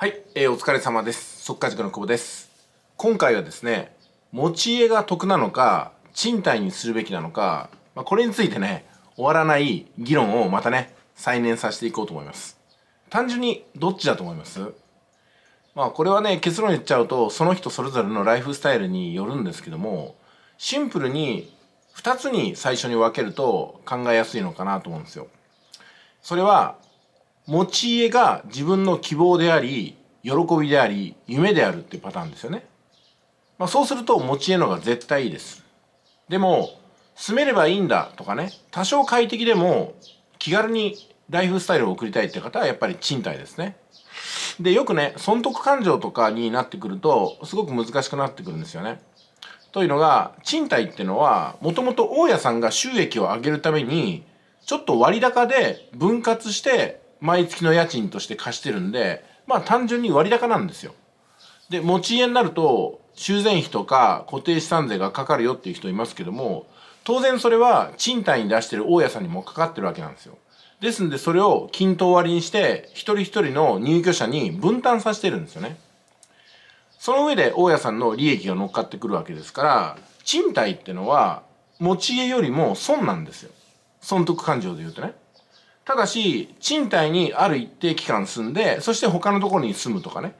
はい、えー、お疲れ様です。速稼塾の久保です。今回はですね、持ち家が得なのか、賃貸にするべきなのか、まあ、これについてね、終わらない議論をまたね、再燃させていこうと思います。単純にどっちだと思いますまあこれはね、結論言っちゃうと、その人それぞれのライフスタイルによるんですけども、シンプルに2つに最初に分けると考えやすいのかなと思うんですよ。それは持ち家が自分の希望であり喜びであり夢であるっていうパターンですよね、まあ、そうすると持ち家の方が絶対いいですでも住めればいいんだとかね多少快適でも気軽にライフスタイルを送りたいって方はやっぱり賃貸ですねでよくね損得感情とかになってくるとすごく難しくなってくるんですよねというのが賃貸ってのはもともと大家さんが収益を上げるためにちょっと割高で分割して毎月の家賃として貸してるんで、まあ単純に割高なんですよ。で、持ち家になると、修繕費とか固定資産税がかかるよっていう人いますけども、当然それは賃貸に出してる大家さんにもかかってるわけなんですよ。ですんでそれを均等割りにして、一人一人の入居者に分担させてるんですよね。その上で大家さんの利益が乗っかってくるわけですから、賃貸ってのは持ち家よりも損なんですよ。損得感情で言うとね。ただし、賃貸にある一定期間住んで、そして他のところに住むとかね。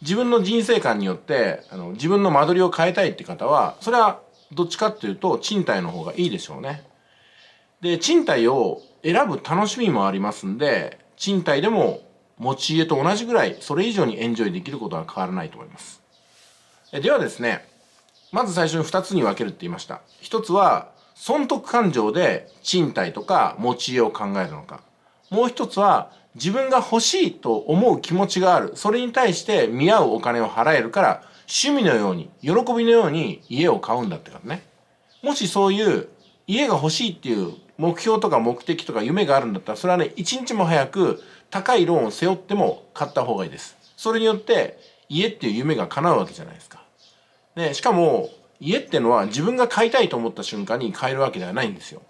自分の人生観によって、あの、自分の間取りを変えたいって方は、それはどっちかっていうと、賃貸の方がいいでしょうね。で、賃貸を選ぶ楽しみもありますんで、賃貸でも持ち家と同じぐらい、それ以上にエンジョイできることは変わらないと思います。ではですね、まず最初に2つに分けるって言いました。1つは、損得感情で賃貸とか持ち家を考えるのか。もう一つは自分が欲しいと思う気持ちがある。それに対して見合うお金を払えるから、趣味のように、喜びのように家を買うんだってからね。もしそういう家が欲しいっていう目標とか目的とか夢があるんだったら、それはね、一日も早く高いローンを背負っても買った方がいいです。それによって家っていう夢が叶うわけじゃないですか。で、しかも家ってのは自分が買いたいと思った瞬間に買えるわけではないんですよ。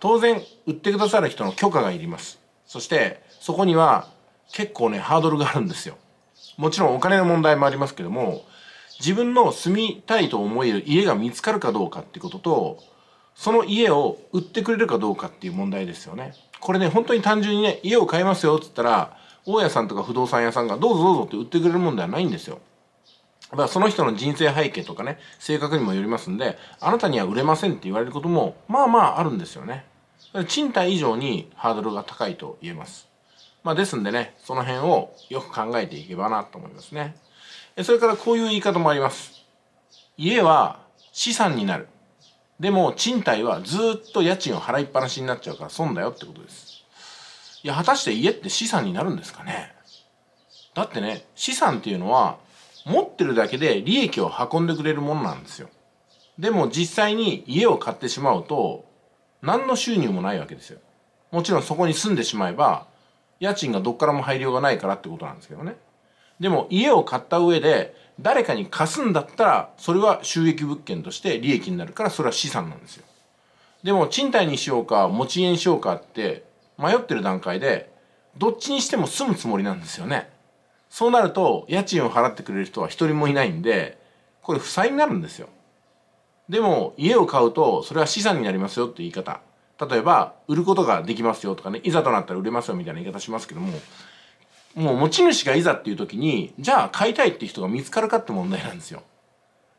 当然、売ってくださる人の許可がいります。そしてそこには結構ねハードルがあるんですよもちろんお金の問題もありますけども自分の住みたいと思える家が見つかるかどうかってこととその家を売ってくれるかどうかっていう問題ですよねこれね本当に単純にね家を買いますよっつったら大家さんとか不動産屋さんがどうぞどうぞって売ってくれるもんではないんですよからその人の人生背景とかね性格にもよりますんであなたには売れませんって言われることもまあまああるんですよね賃貸以上にハードルが高いと言えます。まあ、ですんでね、その辺をよく考えていけばなと思いますね。それからこういう言い方もあります。家は資産になる。でも賃貸はずっと家賃を払いっぱなしになっちゃうから損だよってことです。いや、果たして家って資産になるんですかねだってね、資産っていうのは持ってるだけで利益を運んでくれるものなんですよ。でも実際に家を買ってしまうと何の収入もないわけですよもちろんそこに住んでしまえば家賃がどっからも配慮がないからってことなんですけどねでも家を買った上で誰かに貸すんだったらそれは収益物件として利益になるからそれは資産なんですよでも賃貸にしようか持ち家にしようかって迷ってる段階でどっちにしても住むつもりなんですよねそうなると家賃を払ってくれる人は一人もいないんでこれ負債になるんですよでも家を買うとそれは資産になりますよって言い方例えば売ることができますよとかねいざとなったら売れますよみたいな言い方しますけどももう持ち主がいざっていう時にじゃあ買いたいって人が見つかるかって問題なんですよ。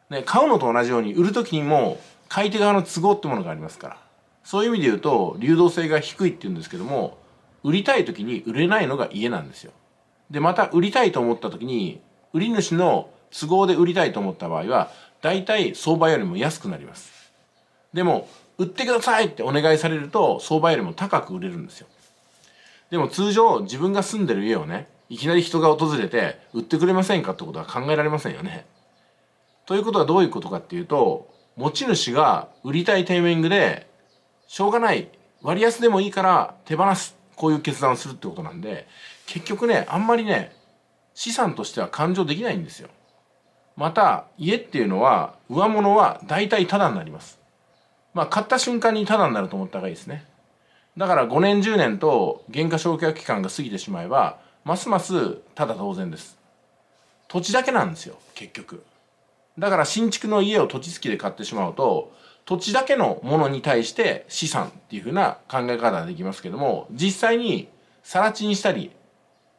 ね、買うのと同じように売る時にも買い手側の都合ってものがありますからそういう意味で言うと流動性が低いっていうんですけども売りたい時に売れないのが家なんですよ。でまた売りたいと思った時に売り主の都合で売りたいと思った場合は大体相場よりも安くなりますでも売ってくださいってお願いされると相場よりも高く売れるんですよでも通常自分が住んでる家をねいきなり人が訪れて売ってくれませんかってことは考えられませんよねということはどういうことかっていうと持ち主が売りたいタイミングでしょうがない割安でもいいから手放すこういう決断をするってことなんで結局ねあんまりね資産としては勘定できないんですよまた家っていうのは上物は大体タダになりますまあ買った瞬間にタダになると思った方がいいですねだから5年10年と減価償却期間が過ぎてしまえばますますただ当然です土地だけなんですよ結局だから新築の家を土地付きで買ってしまうと土地だけのものに対して資産っていうふうな考え方ができますけども実際に更地にしたり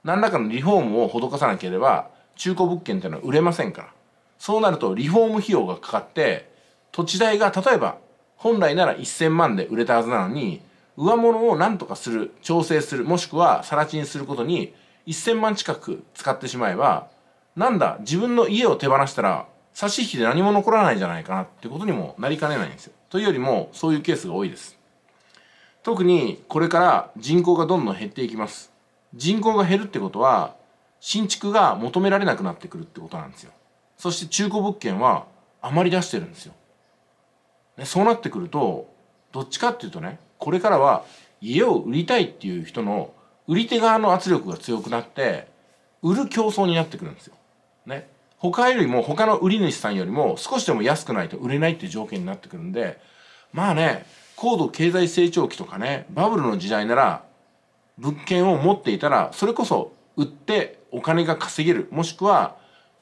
何らかのリフォームを施さなければ中古物件っていうのは売れませんからそうなるとリフォーム費用がかかって土地代が例えば本来なら1,000万で売れたはずなのに上物を何とかする調整するもしくは更地にすることに1,000万近く使ってしまえばなんだ自分の家を手放したら差し引きで何も残らないんじゃないかなってことにもなりかねないんですよ。というよりもそういうケースが多いです。特にこれから人口がどんどん減っていきます。人口が減るってことは新築が求められなくなってくるってことなんですよ。そして中古物件は余り出してるんですよ。ね、そうなってくるとどっちかっていうとねこれからは家を売りたいっていう人の売り手側の圧力が強くなって売る競争になってくるんですよ。ね。他よりも他の売り主さんよりも少しでも安くないと売れないっていう条件になってくるんでまあね高度経済成長期とかねバブルの時代なら物件を持っていたらそれこそ売ってお金が稼げるもしくは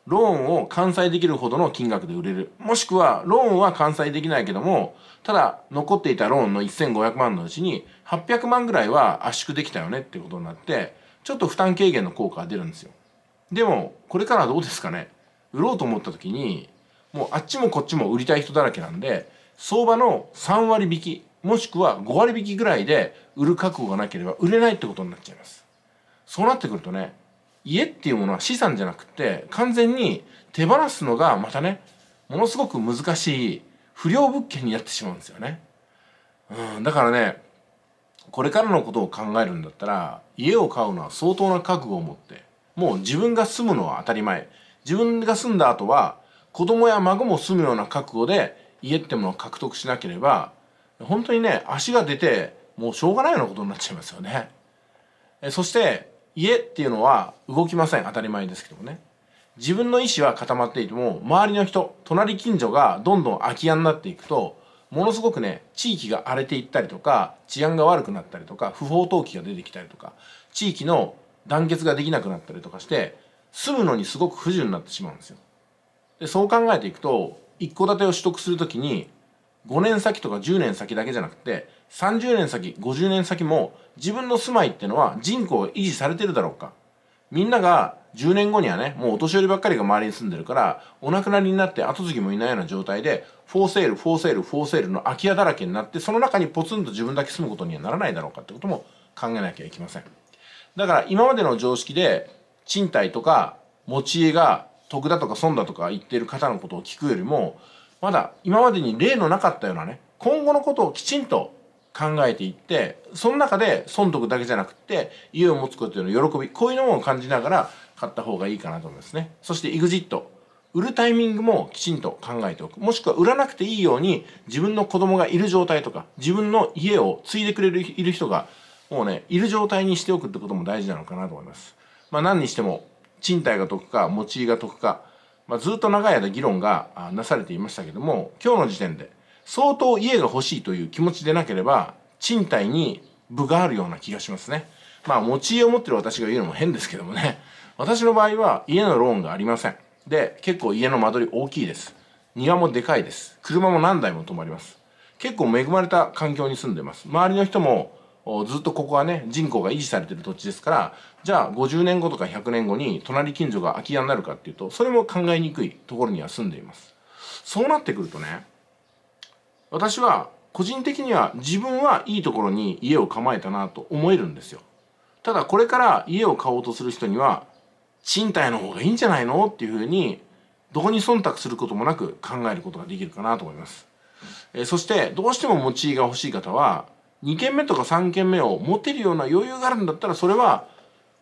ローンを完済できるほどの金額で売れる。もしくは、ローンは完済できないけども、ただ残っていたローンの1500万のうちに800万ぐらいは圧縮できたよねっていうことになって、ちょっと負担軽減の効果が出るんですよ。でも、これからどうですかね。売ろうと思った時に、もうあっちもこっちも売りたい人だらけなんで、相場の3割引き、もしくは5割引きぐらいで売る覚悟がなければ売れないってことになっちゃいます。そうなってくるとね、家っていうものは資産じゃなくて完全に手放すのがまたねものすごく難しい不良物件になってしまうんですよね。うん、だからねこれからのことを考えるんだったら家を買うのは相当な覚悟を持ってもう自分が住むのは当たり前自分が住んだ後は子供や孫も住むような覚悟で家ってものを獲得しなければ本当にね足が出てもうしょうがないようなことになっちゃいますよね。えそして家っていうのは動きません当たり前ですけどもね自分の意思は固まっていても周りの人隣近所がどんどん空き家になっていくとものすごくね地域が荒れていったりとか治安が悪くなったりとか不法投棄が出てきたりとか地域の団結ができなくなったりとかして住むのにすごく不自由になってしまうんですよ。でそう考えていくと一戸建てを取得するときに5年先とか10年先だけじゃなくて30年先50年先も自分の住まいってのは人口維持されてるだろうかみんなが10年後にはねもうお年寄りばっかりが周りに住んでるからお亡くなりになって後継ぎもいないような状態でフォーセールフォーセールフォーセールの空き家だらけになってその中にポツンと自分だけ住むことにはならないだろうかってことも考えなきゃいけませんだから今までの常識で賃貸とか持ち家が得だとか損だとか言ってる方のことを聞くよりもまだ今までに例のなかったようなね今後のことをきちんと考えていってその中で損得だけじゃなくて家を持つことの喜びこういうのも感じながら買った方がいいかなと思いますねそして EXIT 売るタイミングもきちんと考えておくもしくは売らなくていいように自分の子供がいる状態とか自分の家を継いでくれるいる人がもうねいる状態にしておくってことも大事なのかなと思いますまあ何にしても賃貸が得か持ち家が得かまあ、ずっと長い間議論がなされていましたけども今日の時点で相当家が欲しいという気持ちでなければ賃貸に部があるような気がしますねまあ持ち家を持ってる私が言うのも変ですけどもね私の場合は家のローンがありませんで結構家の間取り大きいです庭もでかいです車も何台も止まります結構恵まれた環境に住んでます周りの人もずっとここはね人口が維持されてる土地ですからじゃあ50年後とか100年後に隣近所が空き家になるかっていうとそれも考えにくいところには住んでいますそうなってくるとね私は個人的には自分はいいところに家を構えたなと思えるんですよただこれから家を買おうとする人には賃貸の方がいいんじゃないのっていうふうにどこに忖度することもなく考えることができるかなと思います、えー、そしてどうしても持ち家が欲しい方は2軒目とか3軒目を持てるような余裕があるんだったらそれは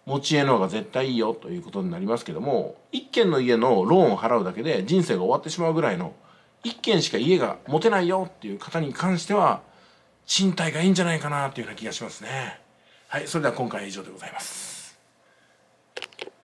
持ち家の方が絶対いいよということになりますけども1軒の家のローンを払うだけで人生が終わってしまうぐらいの1軒しか家が持てないよっていう方に関しては賃貸がいいんじゃないかなというような気がしますね。はい、それでは今回は以上でございます。